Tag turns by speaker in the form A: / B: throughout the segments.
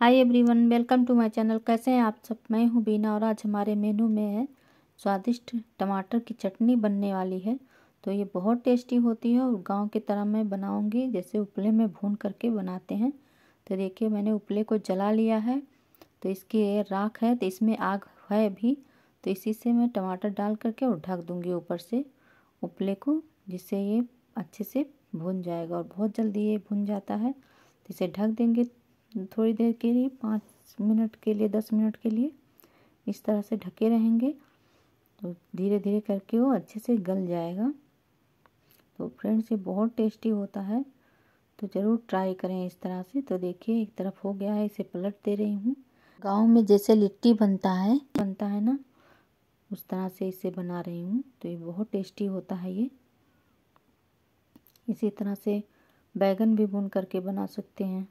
A: hi everyone welcome to my channel कैसे हैं आप सब मैं हूं बीना और आज हमारे मेनू में है स्वादिष्ट टमाटर की चटनी बनने वाली है तो ये बहुत टेस्टी होती है और गांव की तरह मैं बनाऊंगी जैसे उपले में भून करके बनाते हैं तो देखिए मैंने उपले को जला लिया है तो इसकी ये राख है तो इसमें आग है भी तो इसी से मैं टमाटर डाल करके और ढक दूँगी ऊपर से उपले को जिससे ये अच्छे से भून जाएगा और बहुत जल्दी ये भुन जाता है तो इसे ढक देंगे थोड़ी देर के लिए पाँच मिनट के लिए दस मिनट के लिए इस तरह से ढके रहेंगे तो धीरे धीरे करके वो अच्छे से गल जाएगा तो फ्रेंड्स ये बहुत टेस्टी होता है तो ज़रूर ट्राई करें इस तरह से तो देखिए एक तरफ हो गया है इसे पलट दे रही हूँ गांव में जैसे लिट्टी बनता है बनता है ना उस तरह से इसे बना रही हूँ तो ये बहुत टेस्टी होता है ये इसी तरह से बैगन भी भून करके बना सकते हैं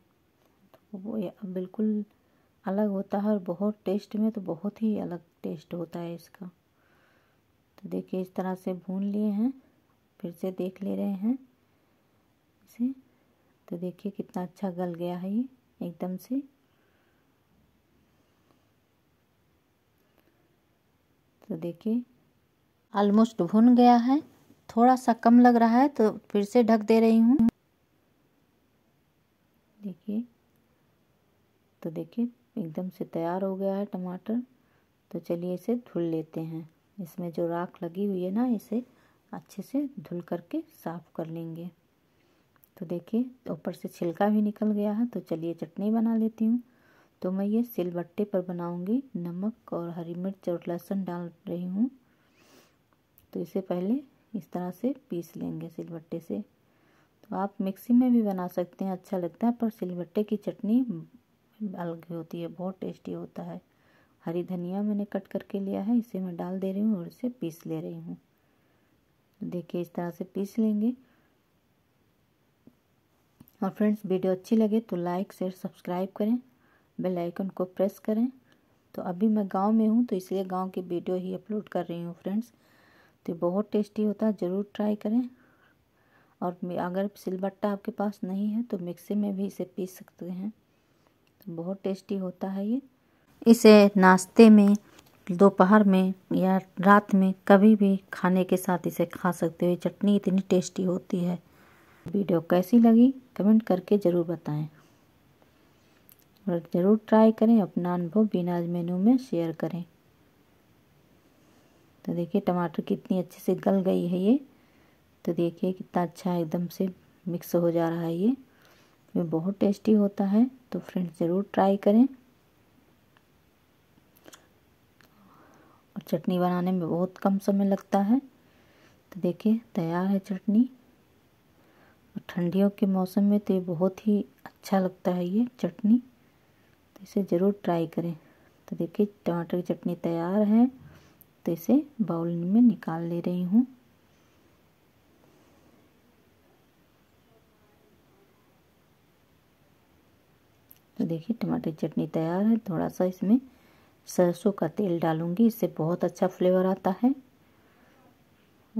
A: वो बिल्कुल अलग होता है और बहुत टेस्ट में तो बहुत ही अलग टेस्ट होता है इसका तो देखिए इस तरह से भून लिए हैं फिर से देख ले रहे हैं इसे तो देखिए कितना अच्छा गल गया है ये एकदम से तो देखिए ऑलमोस्ट भुन गया है थोड़ा सा कम लग रहा है तो फिर से ढक दे रही हूँ तो देखिए एकदम से तैयार हो गया है टमाटर तो चलिए इसे धुल लेते हैं इसमें जो राख लगी हुई है ना इसे अच्छे से धुल करके साफ़ कर लेंगे तो देखिए ऊपर से छिलका भी निकल गया है तो चलिए चटनी बना लेती हूँ तो मैं ये सिलबट्टे पर बनाऊँगी नमक और हरी मिर्च और लहसुन डाल रही हूँ तो इसे पहले इस तरह से पीस लेंगे सिलबट्टे से तो आप मिक्सी में भी बना सकते हैं अच्छा लगता है पर सिलबट्टे की चटनी अलग होती है बहुत टेस्टी होता है हरी धनिया मैंने कट करके लिया है इसे मैं डाल दे रही हूँ और इसे पीस ले रही हूँ देखिए इस तरह से पीस लेंगे और फ्रेंड्स वीडियो अच्छी लगे तो लाइक शेयर सब्सक्राइब करें बेल आइकन को प्रेस करें तो अभी मैं गांव में हूँ तो इसलिए गांव की वीडियो ही अपलोड कर रही हूँ फ्रेंड्स तो बहुत टेस्टी होता है ज़रूर ट्राई करें और अगर सिलबट्टा आपके पास नहीं है तो मिक्सी में भी इसे पीस सकते हैं बहुत टेस्टी होता है ये इसे नाश्ते में दोपहर में या रात में कभी भी खाने के साथ इसे खा सकते हो चटनी इतनी टेस्टी होती है वीडियो कैसी लगी कमेंट करके ज़रूर बताएं और ज़रूर ट्राई करें अपना अनुभव बिना मेनू में शेयर करें तो देखिए टमाटर कितनी अच्छे से गल गई है ये तो देखिए कितना अच्छा एकदम से मिक्स हो जा रहा है ये ये बहुत टेस्टी होता है तो फ्रेंड्स ज़रूर ट्राई करें और चटनी बनाने में बहुत कम समय लगता है तो देखिए तैयार है चटनी और ठंडियों के मौसम में तो ये बहुत ही अच्छा लगता है ये चटनी तो इसे ज़रूर ट्राई करें तो देखिए टमाटर की चटनी तैयार है तो इसे बाउल में निकाल ले रही हूँ तो देखिए टमाटर चटनी तैयार है थोड़ा सा इसमें सरसों का तेल डालूंगी इससे बहुत अच्छा फ्लेवर आता है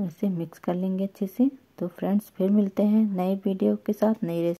A: इसे मिक्स कर लेंगे अच्छे से तो फ्रेंड्स फिर मिलते हैं नए वीडियो के साथ नई